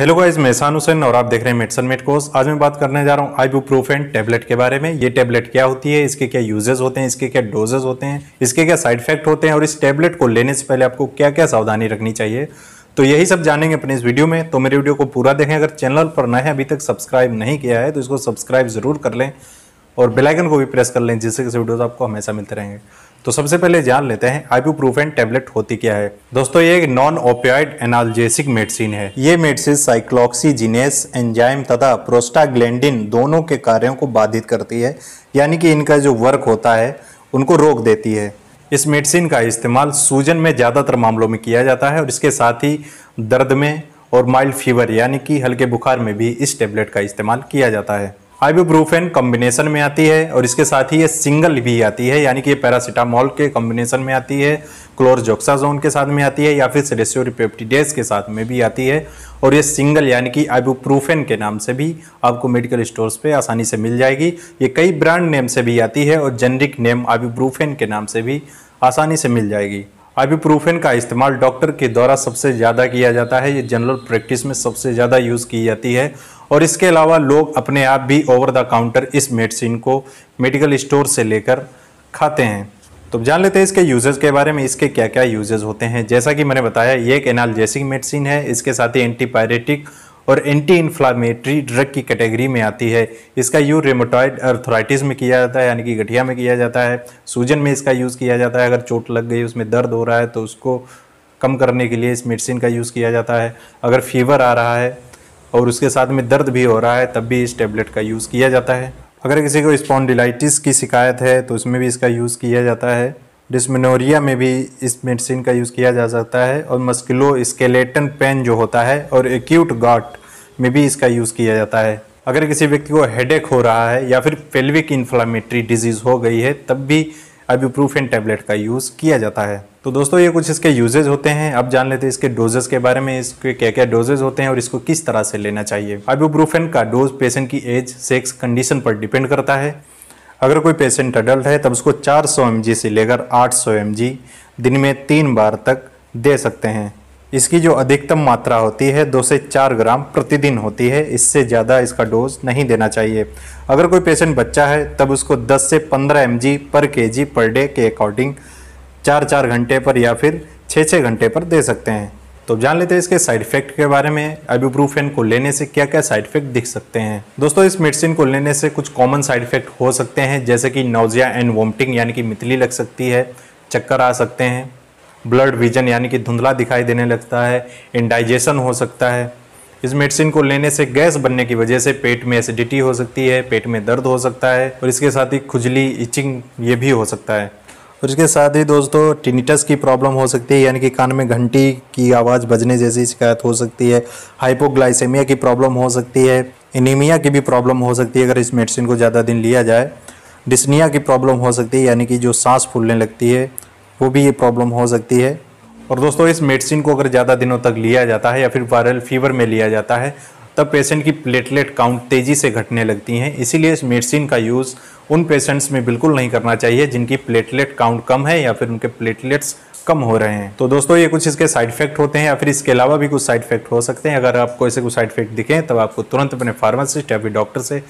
hello guys मैं सान हुसैन और आप देख रहे हैं मेडसन मेट कोर्स आज मैं बात करने जा रहा हूँ आईबूप्रोफेन टैबलेट के बारे में ये टैबलेट क्या होती है इसके क्या यूजेस होते हैं इसके क्या डोजेस होते हैं इसके क्या साइड इफेक्ट होते हैं और इस टैबलेट को लेने से पहले आपको क्या क्या सावधानी रखनी चाहिए तो यही सब जानेंगे अपने इस वीडियो में तो मेरे वीडियो को पूरा देखें अगर चैनल पर नए अभी तक सब्सक्राइब नहीं किया है तो इसको सब्सक्राइब ज़रूर कर लें और बेलाइकन को भी प्रेस कर लें जिससे किसी वीडियोज़ आपको हमेशा मिलते रहेंगे तो सबसे पहले जान लेते हैं एंड टेबलेट होती क्या है दोस्तों ये एक नॉन ओपियाइड एनाल्जेसिक मेडिसिन है ये मेडिसिन साइक्लोक्सीजिनेस एंजाइम तथा प्रोस्टाग्लैंडिन दोनों के कार्यों को बाधित करती है यानी कि इनका जो वर्क होता है उनको रोक देती है इस मेडिसिन का इस्तेमाल सूजन में ज़्यादातर मामलों में किया जाता है और इसके साथ ही दर्द में और माइल्ड फीवर यानी कि हल्के बुखार में भी इस टेबलेट का इस्तेमाल किया जाता है आइबूप्रोफेन कॉम्बिनेशन में आती है और इसके साथ ही ये सिंगल भी आती है यानी कि ये पैरासिटामोल के कॉम्बिनेशन में आती है क्लोरजोक्साजोन के साथ में आती है या फिर सेलेसियोरिपेप्टिडेज के साथ में भी आती है और ये सिंगल यानी कि आइबूप्रोफेन के नाम से भी आपको मेडिकल स्टोर्स पे आसानी से मिल जाएगी ये कई ब्रांड नेम से भी आती है और जेनरिक नेम आइबूप्रोफेन के नाम से भी आसानी से मिल जाएगी आईबीप्रूफेन का इस्तेमाल डॉक्टर के द्वारा सबसे ज़्यादा किया जाता है ये जनरल प्रैक्टिस में सबसे ज़्यादा यूज़ की जाती है और इसके अलावा लोग अपने आप भी ओवर द काउंटर इस मेडिसिन को मेडिकल स्टोर से लेकर खाते हैं तो जान लेते हैं इसके यूजेज के बारे में इसके क्या क्या यूजेज होते हैं जैसा कि मैंने बताया ये एक एनाल मेडिसिन है इसके साथ ही एंटीपायरेटिक और एंटी इन्फ्लामेटरी ड्रग की कैटेगरी में आती है इसका यूज रेमोटॉइड अर्थराइटिस में किया जाता है यानी कि गठिया में किया जाता है सूजन में इसका यूज़ किया जाता है अगर चोट लग गई उसमें दर्द हो रहा है तो उसको कम करने के लिए इस मेडिसिन का यूज़ किया जाता है अगर फीवर आ रहा है और उसके साथ में दर्द भी हो रहा है तब भी इस टेबलेट का यूज़ किया जाता है अगर किसी को स्पॉन्डिलाइटिस की शिकायत है तो उसमें भी इसका यूज़ किया जाता है डिस्मिनोरिया में भी इस मेडिसिन का यूज़ किया जा सकता है और मस्किलो स्केलेटन पेन जो होता है और एक्यूट गाट में भी इसका यूज़ किया जाता है अगर किसी व्यक्ति को हेडेक हो रहा है या फिर पेल्विक इन्फ्लामेटरी डिजीज़ हो गई है तब भी आइबूप्रूफेन टैबलेट का यूज़ किया जाता है तो दोस्तों ये कुछ इसके यूजेज होते हैं अब जान लेते हैं इसके डोजेस के बारे में इसके क्या क्या डोजेज होते हैं और इसको किस तरह से लेना चाहिए आइबूप्रूफेन का डोज पेशेंट की एज सेक्स कंडीशन पर डिपेंड करता है अगर कोई पेशेंट अडल्ट है तब उसको 400 सौ से लेकर 800 सौ दिन में तीन बार तक दे सकते हैं इसकी जो अधिकतम मात्रा होती है दो से चार ग्राम प्रतिदिन होती है इससे ज़्यादा इसका डोज नहीं देना चाहिए अगर कोई पेशेंट बच्चा है तब उसको 10 से 15 एम पर के पर डे के अकॉर्डिंग चार चार घंटे पर या फिर छः छः घंटे पर दे सकते हैं तो जान लेते हैं इसके साइड इफेक्ट के बारे में आइबूप्रूफेन को लेने से क्या क्या साइड इफेक्ट दिख सकते हैं दोस्तों इस मेडिसिन को लेने से कुछ कॉमन साइड इफेक्ट हो सकते हैं जैसे कि नोजिया एंड वोमिटिंग यानी कि मितली लग सकती है चक्कर आ सकते हैं ब्लड विजन यानी कि धुंधला दिखाई देने लगता है इनडाइजेशन हो सकता है इस मेडिसिन को लेने से गैस बनने की वजह से पेट में एसिडिटी हो सकती है पेट में दर्द हो सकता है और इसके साथ ही खुजली इचिंग ये भी हो सकता है और इसके साथ ही दोस्तों टिनिटस की प्रॉब्लम हो सकती है यानी कि कान में घंटी की आवाज़ बजने जैसी शिकायत हो सकती है हाइपोग्लाइसेमिया की प्रॉब्लम हो सकती है एनीमिया की भी प्रॉब्लम हो सकती है अगर इस मेडिसिन को ज़्यादा दिन लिया जाए डिसनिया की प्रॉब्लम हो सकती है यानी कि जो सांस फूलने लगती है वो भी ये प्रॉब्लम हो सकती है और दोस्तों इस मेडिसिन को अगर ज़्यादा दिनों तक लिया जाता है या फिर वायरल फीवर में लिया जाता है तब पेशेंट की प्लेटलेट काउंट तेज़ी से घटने लगती हैं इसीलिए इस मेडिसिन का यूज़ उन पेशेंट्स में बिल्कुल नहीं करना चाहिए जिनकी प्लेटलेट काउंट कम है या फिर उनके प्लेटलेट्स कम हो रहे हैं तो दोस्तों ये कुछ इसके साइड इफेक्ट होते हैं या फिर इसके अलावा भी कुछ साइड इफेक्ट हो सकते हैं अगर आपको ऐसे कुछ साइड इफेक्ट दिखें तो आपको तुरंत अपने फार्मासिस्ट या फिर डॉक्टर से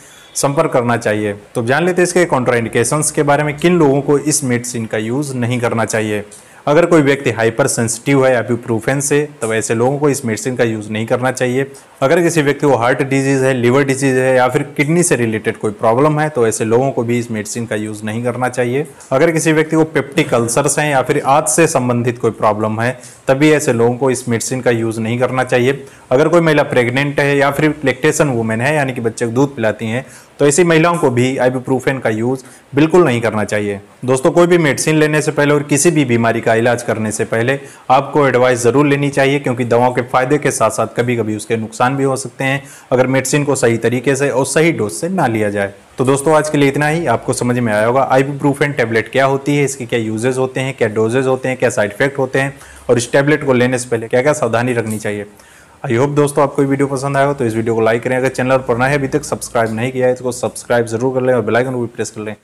संपर्क करना चाहिए तो जान लेते हैं इसके कॉन्ट्राइंडिकेशंस के बारे में किन लोगों को इस मेडिसिन का यूज़ नहीं करना चाहिए अगर कोई व्यक्ति हाइपर सेंसिटिव है एब्यूप्रूफेन से तो ऐसे लोगों को इस मेडिसिन का यूज़ नहीं करना चाहिए अगर किसी व्यक्ति को हार्ट डिजीज़ है लिवर डिजीज़ है या फिर किडनी से रिलेटेड कोई प्रॉब्लम है तो ऐसे लोगों को भी इस मेडिसिन का यूज़ नहीं करना चाहिए अगर किसी व्यक्ति को पेप्टिक अल्सर्स हैं या फिर आँच से संबंधित कोई प्रॉब्लम है तभी ऐसे लोगों को इस मेडिसिन का यूज़ नहीं करना चाहिए अगर कोई महिला प्रेग्नेंट है या फिर लेक्टेशन वुमेन है यानी कि बच्चे को दूध पिलाती हैं तो ऐसी महिलाओं को भी आईबीप्रूफेन का यूज़ बिल्कुल नहीं करना चाहिए दोस्तों कोई भी मेडिसिन लेने से पहले और किसी भी बीमारी का का इलाज करने से पहले आपको एडवाइस ज़रूर लेनी चाहिए क्योंकि दवाओं के फायदे के साथ साथ कभी कभी उसके नुकसान भी हो सकते हैं अगर मेडिसिन को सही तरीके से और सही डोज से ना लिया जाए तो दोस्तों आज के लिए इतना ही आपको समझ में आया होगा आई टैबलेट क्या होती है इसके क्या यूजेज होते हैं क्या डोजेज होते हैं क्या साइड इफेक्ट होते हैं और इस टैबलेट को लेने से पहले क्या क्या सावधानी रखनी चाहिए आई होप दोस्तों आपको वीडियो पसंद आया हो तो इस वीडियो को लाइक करें अगर चैनल पर ना है अभी तक सब्सक्राइब नहीं किया है तो इसको सब्सक्राइब जरूर कर लें और बेलाइकन को भी प्रेस कर लें